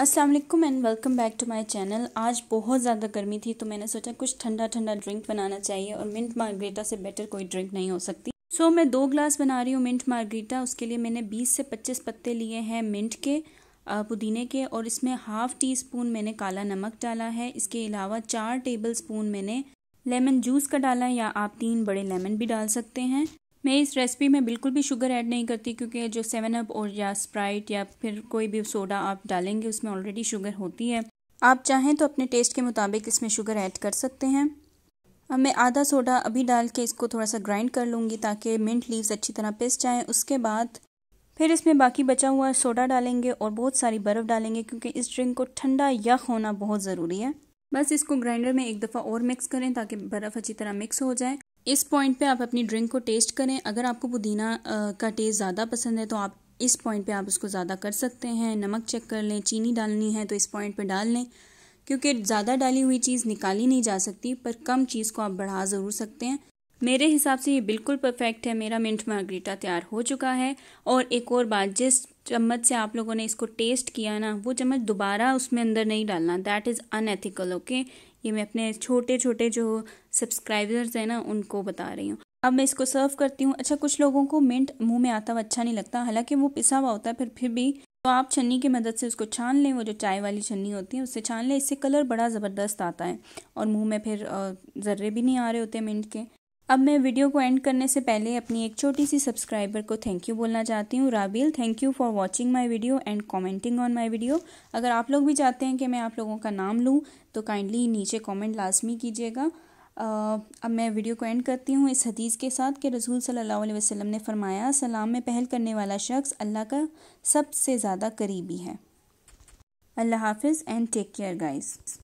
Aslam and welcome back to my channel आज बहुत ज़्यादा गर्मी थी तो मैंने सोचा कुछ ठंडा ठंडा ड्रिंक बनाना चाहिए और मिंट मार्ग्रेटा से बेटर कोई ड्रिंक नहीं हो सकती सो so, मैं दो ग्लास बना रही हूँ मिंट मार्ग्रेटा उसके लिए मैंने 20 से 25 पत्ते लिए हैं मिंट के पुदीने के और इसमें हाफ़ टी स्पून मैंने काला नमक डाला है इसके अलावा चार टेबल स्पून मैंने लेमन जूस का डाला है या आप तीन बड़े लेमन भी डाल सकते हैं मैं इस रेसिपी में बिल्कुल भी शुगर ऐड नहीं करती क्योंकि जो सेवन अप और या स्प्राइट या फिर कोई भी सोडा आप डालेंगे उसमें ऑलरेडी शुगर होती है आप चाहें तो अपने टेस्ट के मुताबिक इसमें शुगर ऐड कर सकते हैं अब मैं आधा सोडा अभी डाल के इसको थोड़ा सा ग्राइंड कर लूँगी ताकि मिंट लीव्स अच्छी तरह पिस जाएँ उसके बाद फिर इसमें बाकी बचा हुआ सोडा डालेंगे और बहुत सारी बर्फ़ डालेंगे क्योंकि इस ड्रिंक को ठंडा यख होना बहुत ज़रूरी है बस इसको ग्राइंडर में एक दफ़ा और मिक्स करें ताकि बर्फ़ अच्छी तरह मिक्स हो जाए इस पॉइंट पे आप अपनी ड्रिंक को टेस्ट करें अगर आपको पुदीना का टेस्ट ज़्यादा पसंद है तो आप इस पॉइंट पे आप उसको ज़्यादा कर सकते हैं नमक चेक कर लें चीनी डालनी है तो इस पॉइंट पे डाल लें क्योंकि ज़्यादा डाली हुई चीज़ निकाली नहीं जा सकती पर कम चीज़ को आप बढ़ा ज़रूर सकते हैं मेरे हिसाब से ये बिल्कुल परफेक्ट है मेरा मिंट मार्ग्रीटा तैयार हो चुका है और एक और बात जिस चम्मच से आप लोगों ने इसको टेस्ट किया ना वो चम्मच दोबारा उसमें अंदर नहीं डालना दैट इज़ अनएथिकल ओके ये मैं अपने छोटे छोटे जो सब्सक्राइबर्स हैं ना उनको बता रही हूँ अब मैं इसको सर्व करती हूँ अच्छा कुछ लोगों को मिंट मुंह में आता हुआ अच्छा नहीं लगता हालांकि वो पिसा हुआ होता है फिर फिर भी तो आप छन्नी की मदद से उसको छान लें वो जो चाय वाली छन्नी होती है उससे छान लें इससे कलर बड़ा ज़बरदस्त आता है और मुँह में फिर ज़र्रे भी नहीं आ रहे होते मिंट के अब मैं वीडियो को एंड करने से पहले अपनी एक छोटी सी सब्सक्राइबर को थैंक यू बोलना चाहती हूँ Rabil thank you for watching my video and commenting on my video अगर आप लोग भी चाहते हैं कि मैं आप लोगों का नाम लूँ तो काइंडली नीचे कॉमेंट लाजमी कीजिएगा अब मैं वीडियो को एंड करती हूँ इस हदीस के साथ कि रसूल सल्ला वसलम ने फरमाया सलाम में पहल करने वाला शख्स अल्लाह का सबसे ज़्यादा करीबी है अल्लाह हाफिज़ एंड टेक केयर गाइज